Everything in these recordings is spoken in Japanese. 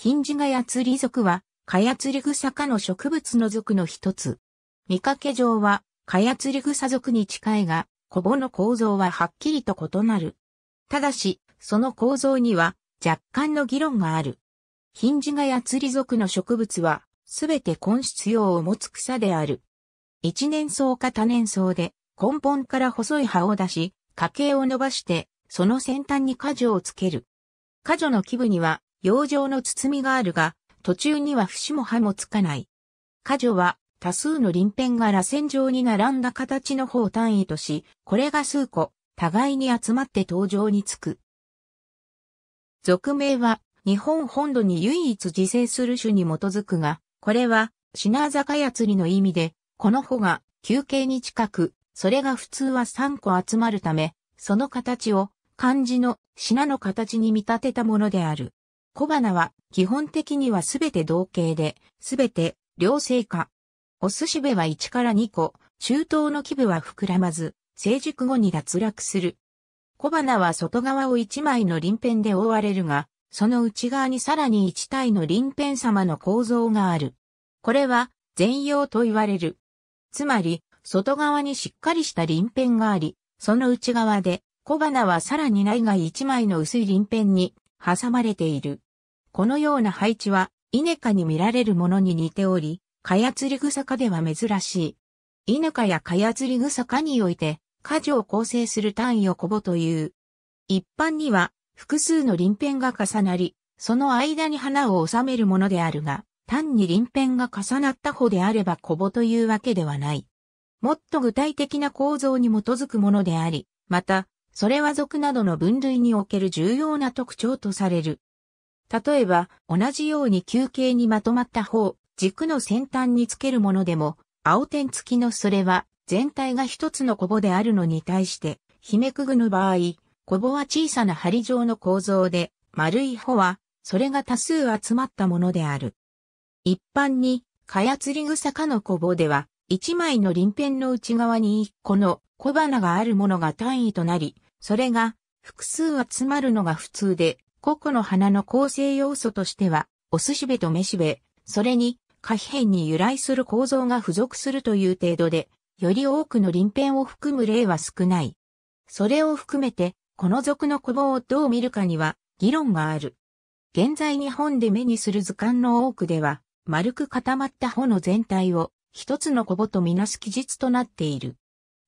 ヒンジガヤツリ属は、カヤツリグサ科の植物の属の一つ。見かけ上は、カヤツリグサ属に近いが、コボの構造ははっきりと異なる。ただし、その構造には若干の議論がある。ヒンジガヤツリ属の植物は、すべて根質用を持つ草である。一年草か多年草で、根本から細い葉を出し、花茎を伸ばして、その先端に果樹をつける。果樹の基部には、洋上の包みがあるが、途中には節も葉もつかない。果樹は多数の鱗片が螺旋状に並んだ形の方単位とし、これが数個、互いに集まって登場につく。俗名は日本本土に唯一自生する種に基づくが、これは品坂や釣りの意味で、この穂が休憩に近く、それが普通は3個集まるため、その形を漢字の品の形に見立てたものである。小花は基本的にはすべて同型で、すべて両性化。お寿司部は1から2個、中東の基部は膨らまず、成熟後に脱落する。小花は外側を1枚の鱗片で覆われるが、その内側にさらに1体の鱗片様の構造がある。これは、全容と言われる。つまり、外側にしっかりした鱗片があり、その内側で、小花はさらに内外1枚の薄い鱗片に挟まれている。このような配置は、イネ科に見られるものに似ており、カヤツリグサ科では珍しい。イネ科やカヤツリグサ科において、果樹を構成する単位をコボという。一般には、複数の輪片が重なり、その間に花を収めるものであるが、単に輪片が重なった方であればコボというわけではない。もっと具体的な構造に基づくものであり、また、それは属などの分類における重要な特徴とされる。例えば、同じように球形にまとまった方、軸の先端につけるものでも、青点付きのそれは、全体が一つのコボであるのに対して、ひめくぐの場合、コボは小さな針状の構造で、丸い穂は、それが多数集まったものである。一般に、かやつり草かのコボでは、一枚の輪辺の内側に一個の小花があるものが単位となり、それが複数集まるのが普通で、国の花の構成要素としては、おすしべとめしべ、それに、可比に由来する構造が付属するという程度で、より多くの臨片を含む例は少ない。それを含めて、この属の古語をどう見るかには、議論がある。現在日本で目にする図鑑の多くでは、丸く固まった穂の全体を、一つの古語とみなす記述となっている。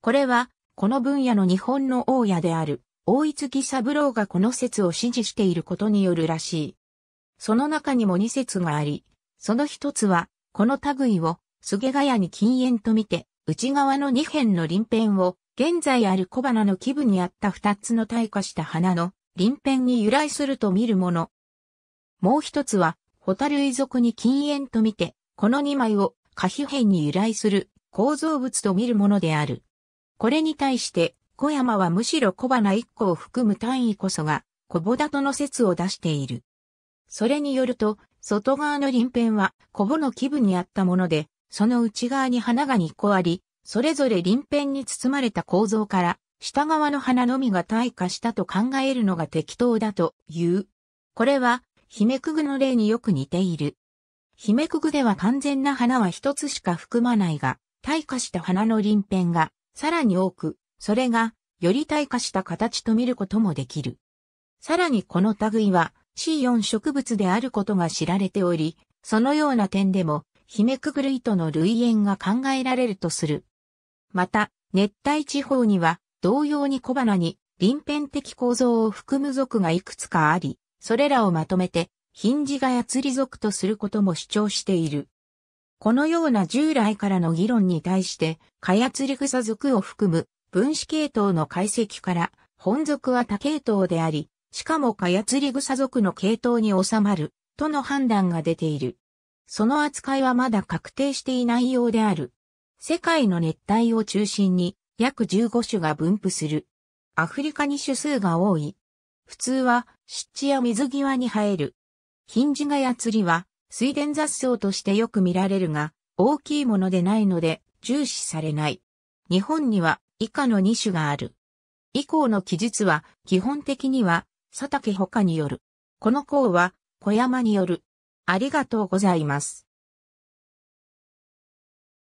これは、この分野の日本の大家である、大月三郎がこの説を支持していることによるらしい。その中にも二説があり、その一つは、この類を、菅ヶ谷に禁煙と見て、内側の二辺の輪辺を、現在ある小花の基部にあった二つの退化した花の輪辺に由来すると見るもの。もう一つは、ホタル遺族に禁煙と見て、この二枚を可比辺に由来する構造物と見るものである。これに対して、小山はむしろ小花一個を含む単位こそが、小母だとの説を出している。それによると、外側の鱗片は小母の基部にあったもので、その内側に花が2個あり、それぞれ鱗辺に包まれた構造から、下側の花のみが退化したと考えるのが適当だという。これは、ヒメクグの例によく似ている。ヒメクグでは完全な花は一つしか含まないが、退化した花の鱗片が、さらに多く、それが、より退化した形と見ることもできる。さらにこの類は C4 植物であることが知られており、そのような点でも、ヒメクグルイとの類縁が考えられるとする。また、熱帯地方には、同様に小花に、臨辺的構造を含む属がいくつかあり、それらをまとめて、ヒンジガやツり属とすることも主張している。このような従来からの議論に対して、カヤツリ草属を含む分子系統の解析から、本属は多系統であり、しかもカヤツリグサ属の系統に収まる、との判断が出ている。その扱いはまだ確定していないようである。世界の熱帯を中心に約15種が分布する。アフリカに種数が多い。普通は湿地や水際に生える。ヒンジガヤツリは水田雑草としてよく見られるが、大きいものでないので重視されない。日本には以下の2種がある。以降の記述は、基本的には、佐竹他による。この項は、小山による。ありがとうございます。